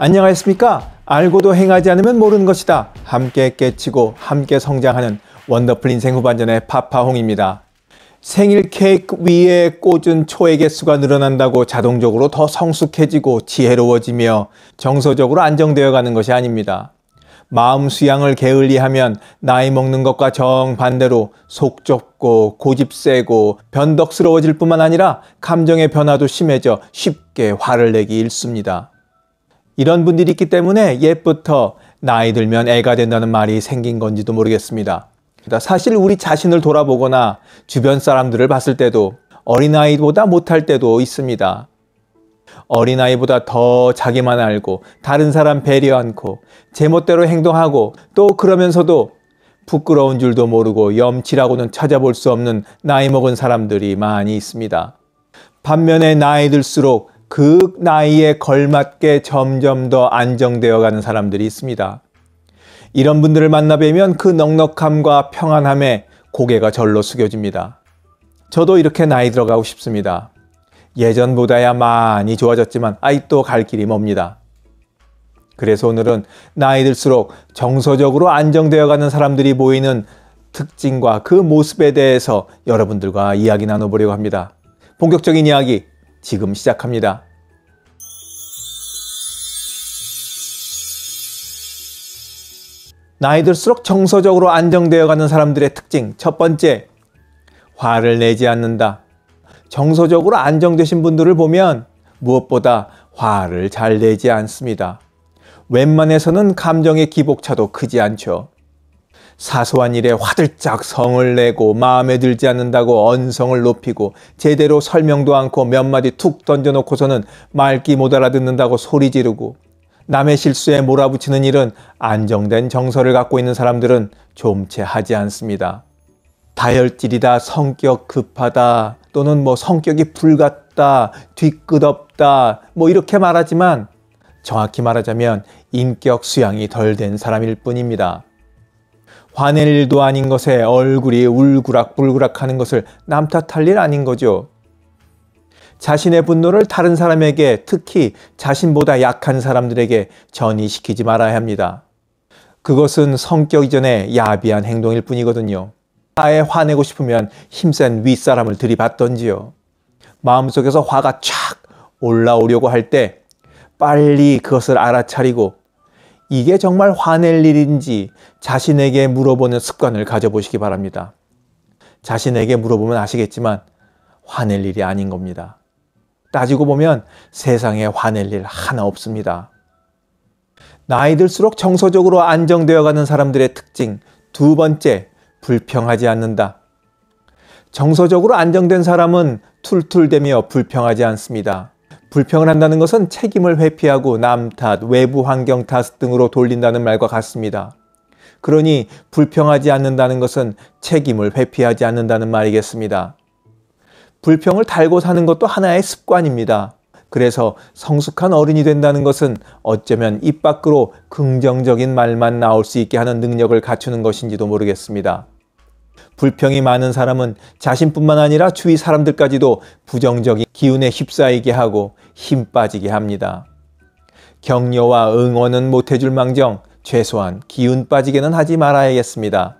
안녕하십니까? 알고도 행하지 않으면 모르는 것이다. 함께 깨치고 함께 성장하는 원더풀 인생 후반전의 파파홍입니다. 생일 케이크 위에 꽂은 초의 액수가 늘어난다고 자동적으로 더 성숙해지고 지혜로워지며 정서적으로 안정되어 가는 것이 아닙니다. 마음 수양을 게을리하면 나이 먹는 것과 정반대로 속 좁고 고집 세고 변덕스러워질 뿐만 아니라 감정의 변화도 심해져 쉽게 화를 내기 일쑤입니다. 이런 분들이 있기 때문에 옛부터 나이 들면 애가 된다는 말이 생긴 건지도 모르겠습니다. 그러니까 사실 우리 자신을 돌아보거나 주변 사람들을 봤을 때도 어린아이보다 못할 때도 있습니다. 어린아이보다 더 자기만 알고 다른 사람 배려 않고 제멋대로 행동하고 또 그러면서도 부끄러운 줄도 모르고 염치라고는 찾아볼 수 없는 나이 먹은 사람들이 많이 있습니다. 반면에 나이 들수록 그 나이에 걸맞게 점점 더 안정되어 가는 사람들이 있습니다. 이런 분들을 만나 뵈면 그 넉넉함과 평안함에 고개가 절로 숙여집니다. 저도 이렇게 나이 들어가고 싶습니다. 예전보다야 많이 좋아졌지만 아직도 갈 길이 멉니다. 그래서 오늘은 나이 들수록 정서적으로 안정되어 가는 사람들이 모이는 특징과 그 모습에 대해서 여러분들과 이야기 나눠보려고 합니다. 본격적인 이야기 지금 시작합니다. 나이 들수록 정서적으로 안정되어 가는 사람들의 특징 첫 번째, 화를 내지 않는다. 정서적으로 안정되신 분들을 보면 무엇보다 화를 잘 내지 않습니다. 웬만해서는 감정의 기복차도 크지 않죠. 사소한 일에 화들짝 성을 내고 마음에 들지 않는다고 언성을 높이고 제대로 설명도 않고 몇 마디 툭 던져놓고서는 말기 못 알아듣는다고 소리 지르고 남의 실수에 몰아붙이는 일은 안정된 정서를 갖고 있는 사람들은 좀 채 하지 않습니다. 다혈질이다, 성격 급하다, 또는 뭐 성격이 불같다, 뒤끝없다, 뭐 이렇게 말하지만 정확히 말하자면 인격 수양이 덜 된 사람일 뿐입니다. 화낼 일도 아닌 것에 얼굴이 울그락불그락 하는 것을 남 탓할 일 아닌 거죠. 자신의 분노를 다른 사람에게 특히 자신보다 약한 사람들에게 전이시키지 말아야 합니다. 그것은 성격 이전에 야비한 행동일 뿐이거든요. 아예 화내고 싶으면 힘센 윗사람을 들이받던지요. 마음속에서 화가 촥 올라오려고 할 때 빨리 그것을 알아차리고 이게 정말 화낼 일인지 자신에게 물어보는 습관을 가져보시기 바랍니다. 자신에게 물어보면 아시겠지만 화낼 일이 아닌 겁니다. 따지고 보면 세상에 화낼 일 하나 없습니다. 나이 들수록 정서적으로 안정되어 가는 사람들의 특징 두 번째, 불평하지 않는다. 정서적으로 안정된 사람은 툴툴대며 불평하지 않습니다. 불평을 한다는 것은 책임을 회피하고 남 탓, 외부 환경 탓 등으로 돌린다는 말과 같습니다. 그러니 불평하지 않는다는 것은 책임을 회피하지 않는다는 말이겠습니다. 불평을 달고 사는 것도 하나의 습관입니다. 그래서 성숙한 어른이 된다는 것은 어쩌면 입 밖으로 긍정적인 말만 나올 수 있게 하는 능력을 갖추는 것인지도 모르겠습니다. 불평이 많은 사람은 자신뿐만 아니라 주위 사람들까지도 부정적인 기운에 휩싸이게 하고 힘 빠지게 합니다. 격려와 응원은 못해줄 망정 최소한 기운 빠지게는 하지 말아야겠습니다.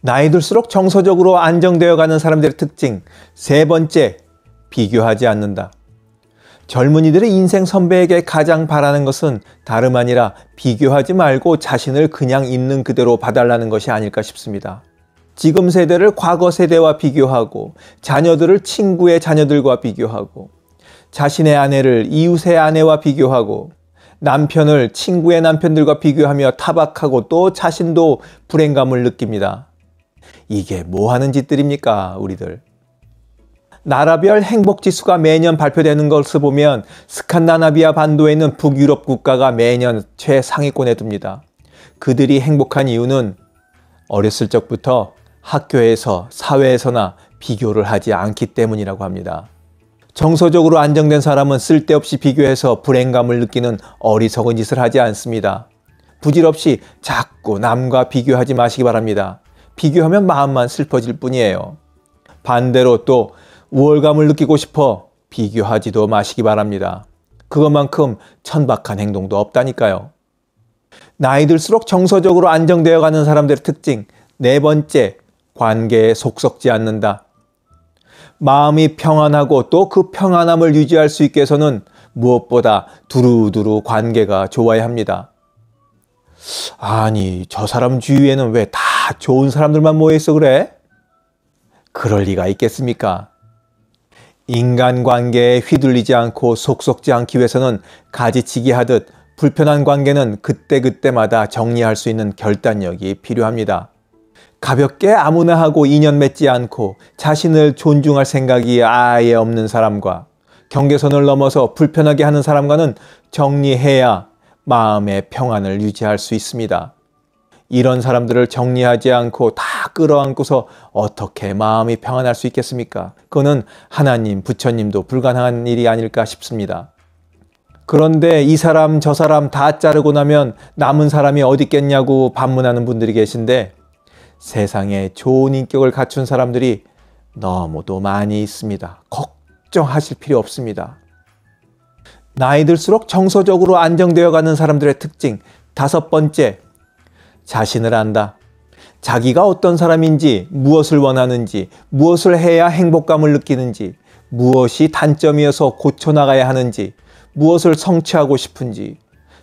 나이 들수록 정서적으로 안정되어 가는 사람들의 특징. 세 번째, 비교하지 않는다. 젊은이들의 인생 선배에게 가장 바라는 것은 다름 아니라 비교하지 말고 자신을 그냥 있는 그대로 봐달라는 것이 아닐까 싶습니다. 지금 세대를 과거 세대와 비교하고 자녀들을 친구의 자녀들과 비교하고 자신의 아내를 이웃의 아내와 비교하고 남편을 친구의 남편들과 비교하며 타박하고 또 자신도 불행감을 느낍니다. 이게 뭐 하는 짓들입니까, 우리들? 나라별 행복 지수가 매년 발표되는 것을 보면 스칸다나비아 반도에 있는 북유럽 국가가 매년 최상위권에 듭니다. 그들이 행복한 이유는 어렸을 적부터 학교에서 사회에서나 비교를 하지 않기 때문이라고 합니다. 정서적으로 안정된 사람은 쓸데없이 비교해서 불행감을 느끼는 어리석은 짓을 하지 않습니다. 부질없이 자꾸 남과 비교하지 마시기 바랍니다. 비교하면 마음만 슬퍼질 뿐이에요. 반대로 또 우월감을 느끼고 싶어 비교하지도 마시기 바랍니다. 그것만큼 천박한 행동도 없다니까요. 나이 들수록 정서적으로 안정되어 가는 사람들의 특징, 네 번째, 관계에 속썩지 않는다. 마음이 평안하고 또 그 평안함을 유지할 수 있게 해서는 무엇보다 두루두루 관계가 좋아야 합니다. 아니, 저 사람 주위에는 왜 다 좋은 사람들만 모여있어 그래? 그럴 리가 있겠습니까? 인간관계에 휘둘리지 않고 속속지 않기 위해서는 가지치기 하듯 불편한 관계는 그때그때마다 정리할 수 있는 결단력이 필요합니다. 가볍게 아무나 하고 인연 맺지 않고 자신을 존중할 생각이 아예 없는 사람과 경계선을 넘어서 불편하게 하는 사람과는 정리해야 마음의 평안을 유지할 수 있습니다. 이런 사람들을 정리하지 않고 다 끌어안고서 어떻게 마음이 평안할 수 있겠습니까? 그거는 하나님, 부처님도 불가능한 일이 아닐까 싶습니다. 그런데 이 사람, 저 사람 다 자르고 나면 남은 사람이 어디 있겠냐고 반문하는 분들이 계신데 세상에 좋은 인격을 갖춘 사람들이 너무도 많이 있습니다. 걱정하실 필요 없습니다. 나이 들수록 정서적으로 안정되어 가는 사람들의 특징. 다섯 번째, 자신을 안다. 자기가 어떤 사람인지, 무엇을 원하는지, 무엇을 해야 행복감을 느끼는지, 무엇이 단점이어서 고쳐나가야 하는지, 무엇을 성취하고 싶은지,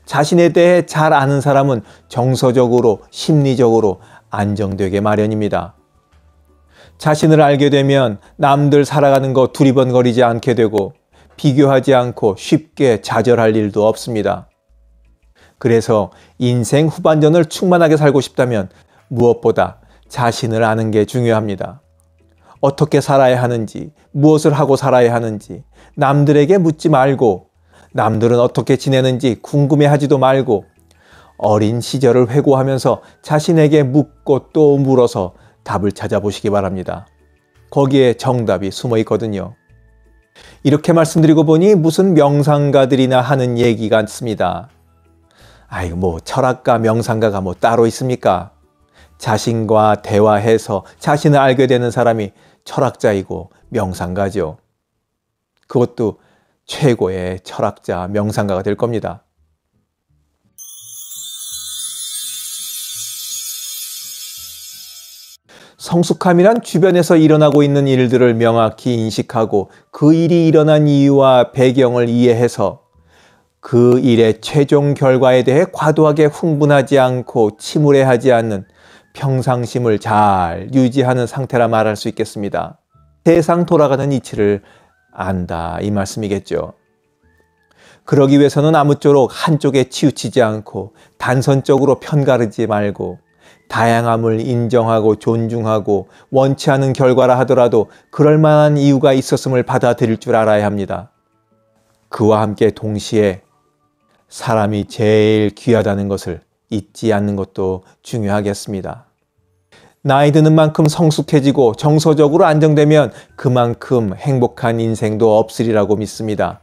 자신에 대해 잘 아는 사람은 정서적으로, 심리적으로 안정되게 마련입니다. 자신을 알게 되면 남들 살아가는 거 두리번거리지 않게 되고 비교하지 않고 쉽게 좌절할 일도 없습니다. 그래서 인생 후반전을 충만하게 살고 싶다면 무엇보다 자신을 아는 게 중요합니다. 어떻게 살아야 하는지, 무엇을 하고 살아야 하는지, 남들에게 묻지 말고, 남들은 어떻게 지내는지 궁금해하지도 말고, 어린 시절을 회고하면서 자신에게 묻고 또 물어서 답을 찾아보시기 바랍니다. 거기에 정답이 숨어 있거든요. 이렇게 말씀드리고 보니 무슨 명상가들이나 하는 얘기 같습니다. 아이고, 뭐, 철학가, 명상가가 뭐 따로 있습니까? 자신과 대화해서 자신을 알게 되는 사람이 철학자이고 명상가죠. 그것도 최고의 철학자, 명상가가 될 겁니다. 성숙함이란 주변에서 일어나고 있는 일들을 명확히 인식하고 그 일이 일어난 이유와 배경을 이해해서 그 일의 최종 결과에 대해 과도하게 흥분하지 않고 침울해하지 않는 평상심을 잘 유지하는 상태라 말할 수 있겠습니다. 세상 돌아가는 이치를 안다 이 말씀이겠죠. 그러기 위해서는 아무쪼록 한쪽에 치우치지 않고 단선적으로 편가르지 말고 다양함을 인정하고 존중하고 원치 않은 결과라 하더라도 그럴 만한 이유가 있었음을 받아들일 줄 알아야 합니다. 그와 함께 동시에 사람이 제일 귀하다는 것을 잊지 않는 것도 중요하겠습니다. 나이 드는 만큼 성숙해지고 정서적으로 안정되면 그만큼 행복한 인생도 없으리라고 믿습니다.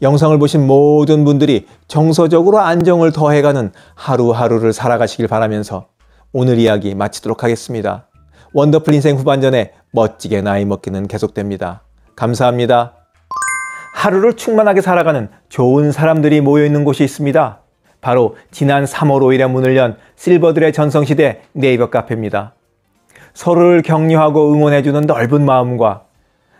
영상을 보신 모든 분들이 정서적으로 안정을 더해가는 하루하루를 살아가시길 바라면서 오늘 이야기 마치도록 하겠습니다. 원더풀 인생 후반전에 멋지게 나이 먹기는 계속됩니다. 감사합니다. 하루를 충만하게 살아가는 좋은 사람들이 모여있는 곳이 있습니다. 바로 지난 3월 5일에 문을 연 실버들의 전성시대 네이버 카페입니다. 서로를 격려하고 응원해주는 넓은 마음과